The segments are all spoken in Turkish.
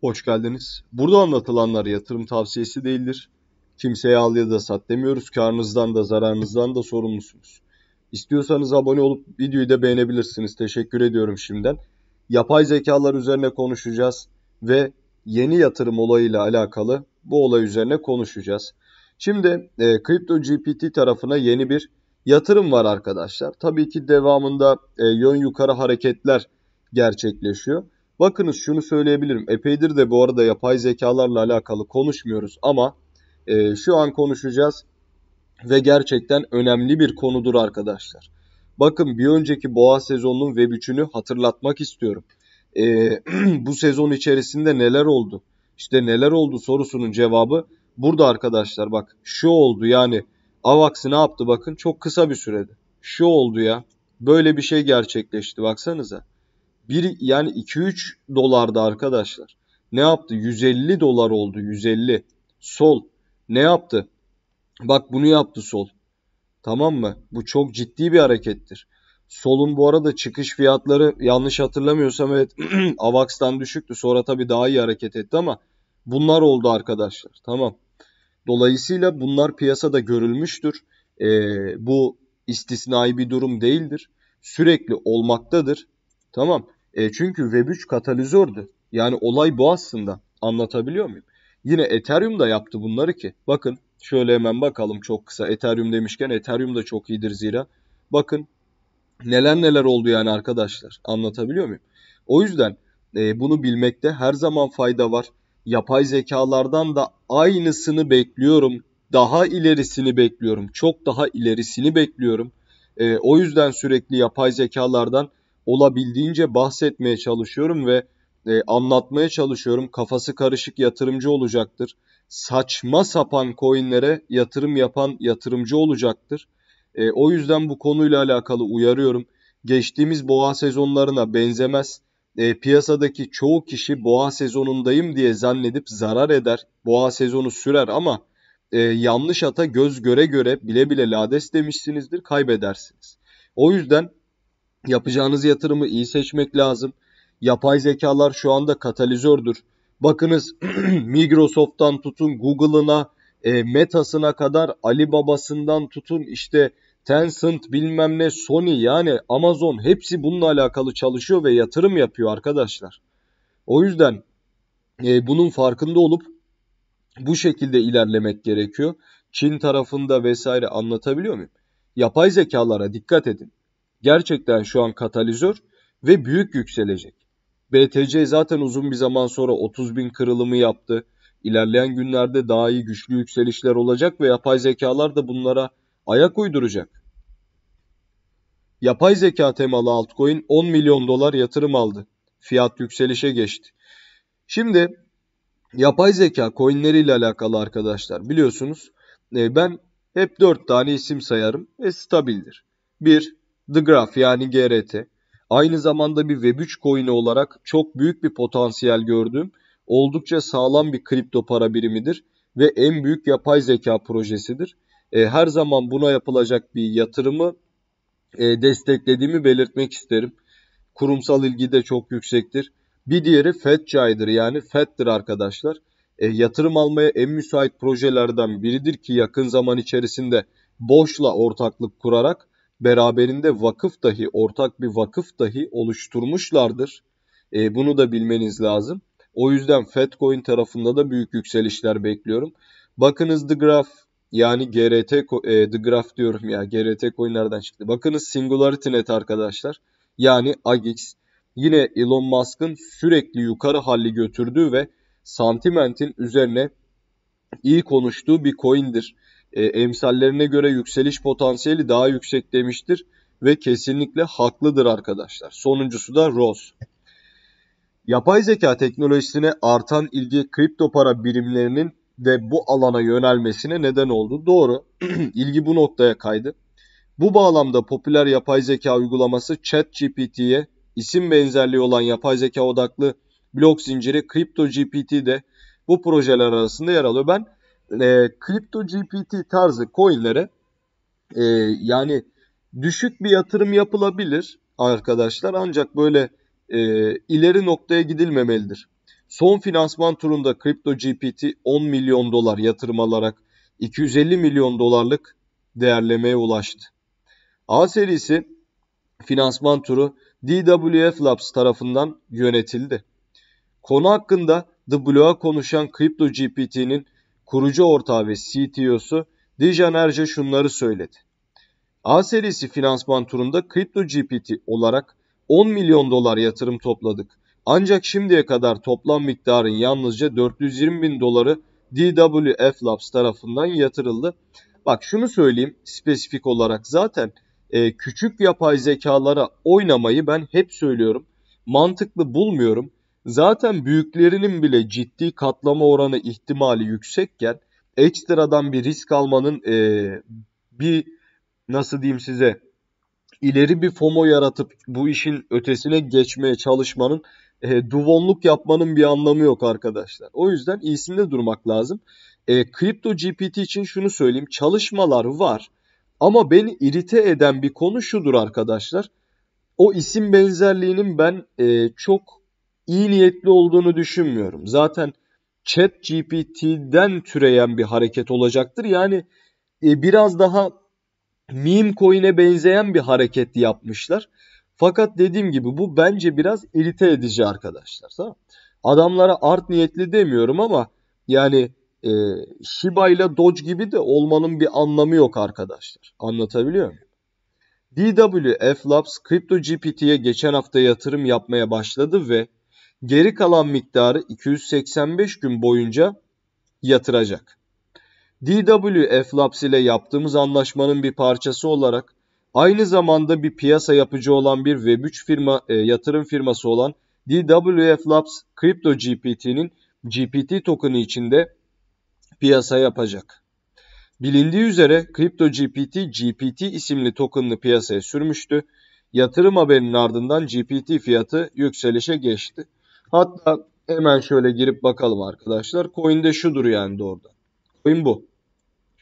Hoş geldiniz. Burada anlatılanlar yatırım tavsiyesi değildir. Kimseye al ya da sat demiyoruz. Karnınızdan da zararınızdan da sorumlusunuz. İstiyorsanız abone olup videoyu da beğenebilirsiniz. Teşekkür ediyorum şimdiden. Yapay zekalar üzerine konuşacağız ve yeni yatırım olayıyla alakalı bu olay üzerine konuşacağız. Şimdi e, Crypto GPT tarafına yeni bir yatırım var arkadaşlar. Tabii ki devamında e, yön yukarı hareketler gerçekleşiyor. Bakınız şunu söyleyebilirim. Epeydir de bu arada yapay zekalarla alakalı konuşmuyoruz ama e, şu an konuşacağız ve gerçekten önemli bir konudur arkadaşlar. Bakın bir önceki boğa sezonunun web 3'ünü hatırlatmak istiyorum. E, bu sezon içerisinde neler oldu? İşte neler oldu sorusunun cevabı burada arkadaşlar. Bak şu oldu yani AVAX'ı ne yaptı bakın çok kısa bir sürede. Şu oldu ya böyle bir şey gerçekleşti baksanıza. 1 yani 2-3 dolardı arkadaşlar. Ne yaptı? 150 dolar oldu 150. Sol ne yaptı? Bak bunu yaptı sol. Tamam mı? Bu çok ciddi bir harekettir. Solun bu arada çıkış fiyatları yanlış hatırlamıyorsam evet AVAX'tan düşüktü. Sonra tabii daha iyi hareket etti ama bunlar oldu arkadaşlar. Tamam. Dolayısıyla bunlar piyasada görülmüştür. Ee, bu istisnai bir durum değildir. Sürekli olmaktadır. Tamam. E, çünkü Web3 katalizördü. Yani olay bu aslında. Anlatabiliyor muyum? Yine Ethereum da yaptı bunları ki. Bakın şöyle hemen bakalım çok kısa. Ethereum demişken Ethereum da çok iyidir zira. Bakın neler neler oldu yani arkadaşlar. Anlatabiliyor muyum? O yüzden e, bunu bilmekte her zaman fayda var. Yapay zekalardan da aynısını bekliyorum. Daha ilerisini bekliyorum. Çok daha ilerisini bekliyorum. E, o yüzden sürekli yapay zekalardan olabildiğince bahsetmeye çalışıyorum ve e, anlatmaya çalışıyorum. Kafası karışık yatırımcı olacaktır. Saçma sapan coinlere yatırım yapan yatırımcı olacaktır. E, o yüzden bu konuyla alakalı uyarıyorum. Geçtiğimiz boğa sezonlarına benzemez. E, piyasadaki çoğu kişi boğa sezonundayım diye zannedip zarar eder. Boğa sezonu sürer ama e, yanlış ata göz göre göre bile bile lades demişsinizdir kaybedersiniz. O yüzden Yapacağınız yatırımı iyi seçmek lazım. Yapay zekalar şu anda katalizördür. Bakınız Microsoft'tan tutun Google'ına, e, Meta'sına kadar Alibaba'sından tutun işte Tencent bilmem ne Sony yani Amazon hepsi bununla alakalı çalışıyor ve yatırım yapıyor arkadaşlar. O yüzden e, bunun farkında olup bu şekilde ilerlemek gerekiyor. Çin tarafında vesaire anlatabiliyor muyum? Yapay zekalara dikkat edin gerçekten şu an katalizör ve büyük yükselecek. BTC zaten uzun bir zaman sonra 30 bin kırılımı yaptı. İlerleyen günlerde daha iyi güçlü yükselişler olacak ve yapay zekalar da bunlara ayak uyduracak. Yapay zeka temalı altcoin 10 milyon dolar yatırım aldı. Fiyat yükselişe geçti. Şimdi yapay zeka coinleriyle alakalı arkadaşlar biliyorsunuz e, ben hep 4 tane isim sayarım ve stabildir. 1. The Graph yani GRT aynı zamanda bir Web3 coin'i olarak çok büyük bir potansiyel gördüm. oldukça sağlam bir kripto para birimidir ve en büyük yapay zeka projesidir. E, her zaman buna yapılacak bir yatırımı e, desteklediğimi belirtmek isterim. Kurumsal ilgi de çok yüksektir. Bir diğeri FedChai'dir yani FED'dir arkadaşlar. E, yatırım almaya en müsait projelerden biridir ki yakın zaman içerisinde Boş'la ortaklık kurarak beraberinde vakıf dahi, ortak bir vakıf dahi oluşturmuşlardır. E, bunu da bilmeniz lazım. O yüzden Fedcoin tarafında da büyük yükselişler bekliyorum. Bakınız The Graph yani GRT e, The Graph diyorum ya GRT coin nereden çıktı? Bakınız Singularity Net arkadaşlar yani AGX yine Elon Musk'ın sürekli yukarı halli götürdüğü ve sentimentin üzerine iyi konuştuğu bir coin'dir e, emsallerine göre yükseliş potansiyeli daha yüksek demiştir ve kesinlikle haklıdır arkadaşlar. Sonuncusu da Rose. Yapay zeka teknolojisine artan ilgi kripto para birimlerinin de bu alana yönelmesine neden oldu. Doğru. ilgi bu noktaya kaydı. Bu bağlamda popüler yapay zeka uygulaması ChatGPT'ye isim benzerliği olan yapay zeka odaklı blok zinciri CryptoGPT de bu projeler arasında yer alıyor. Ben e, kripto GPT tarzı coinlere e, yani düşük bir yatırım yapılabilir arkadaşlar ancak böyle e, ileri noktaya gidilmemelidir. Son finansman turunda kripto GPT 10 milyon dolar yatırım alarak 250 milyon dolarlık değerlemeye ulaştı. A serisi finansman turu DWF Labs tarafından yönetildi. Konu hakkında The Blue'a konuşan CryptoGPT'nin kurucu ortağı ve CTO'su Dijan Erce şunları söyledi. A serisi finansman turunda GPT olarak 10 milyon dolar yatırım topladık. Ancak şimdiye kadar toplam miktarın yalnızca 420 bin doları DWF Labs tarafından yatırıldı. Bak şunu söyleyeyim spesifik olarak zaten e, küçük yapay zekalara oynamayı ben hep söylüyorum. Mantıklı bulmuyorum. Zaten büyüklerinin bile ciddi katlama oranı ihtimali yüksekken ekstradan bir risk almanın e, bir nasıl diyeyim size ileri bir FOMO yaratıp bu işin ötesine geçmeye çalışmanın e, duvonluk yapmanın bir anlamı yok arkadaşlar. O yüzden iyisinde durmak lazım. E, GPT için şunu söyleyeyim. Çalışmalar var ama beni irite eden bir konu şudur arkadaşlar. O isim benzerliğinin ben e, çok iyi niyetli olduğunu düşünmüyorum. Zaten chat GPT'den türeyen bir hareket olacaktır. Yani e, biraz daha meme coin'e benzeyen bir hareket yapmışlar. Fakat dediğim gibi bu bence biraz irite edici arkadaşlar. Tamam? Adamlara art niyetli demiyorum ama yani e, Shiba ile Doge gibi de olmanın bir anlamı yok arkadaşlar. Anlatabiliyor muyum? DW, FLAPS, CryptoGPT'ye geçen hafta yatırım yapmaya başladı ve geri kalan miktarı 285 gün boyunca yatıracak. DWF Labs ile yaptığımız anlaşmanın bir parçası olarak aynı zamanda bir piyasa yapıcı olan bir Web3 firma e, yatırım firması olan DWF Labs Crypto GPT'nin GPT token'ı içinde piyasa yapacak. Bilindiği üzere Crypto GPT, GPT isimli token'ını piyasaya sürmüştü. Yatırım haberinin ardından GPT fiyatı yükselişe geçti. Hatta hemen şöyle girip bakalım arkadaşlar. coin Coin'de şudur yani doğrudan. Coin bu.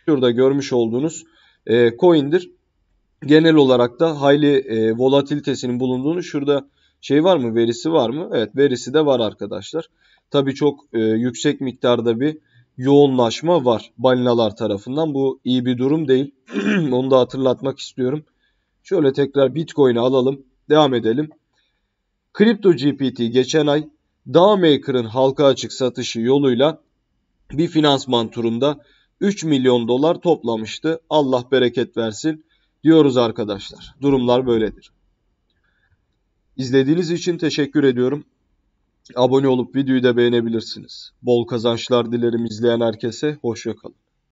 Şurada görmüş olduğunuz e, coin'dir. Genel olarak da hayli e, volatilitesinin bulunduğunu şurada şey var mı verisi var mı? Evet verisi de var arkadaşlar. Tabi çok e, yüksek miktarda bir yoğunlaşma var balinalar tarafından. Bu iyi bir durum değil. Onu da hatırlatmak istiyorum. Şöyle tekrar Bitcoin'i alalım. Devam edelim. Kripto GPT geçen ay Dawmaker'ın halka açık satışı yoluyla bir finansman turunda 3 milyon dolar toplamıştı. Allah bereket versin diyoruz arkadaşlar. Durumlar böyledir. İzlediğiniz için teşekkür ediyorum. Abone olup videoyu da beğenebilirsiniz. Bol kazançlar dilerim izleyen herkese. Hoşçakalın.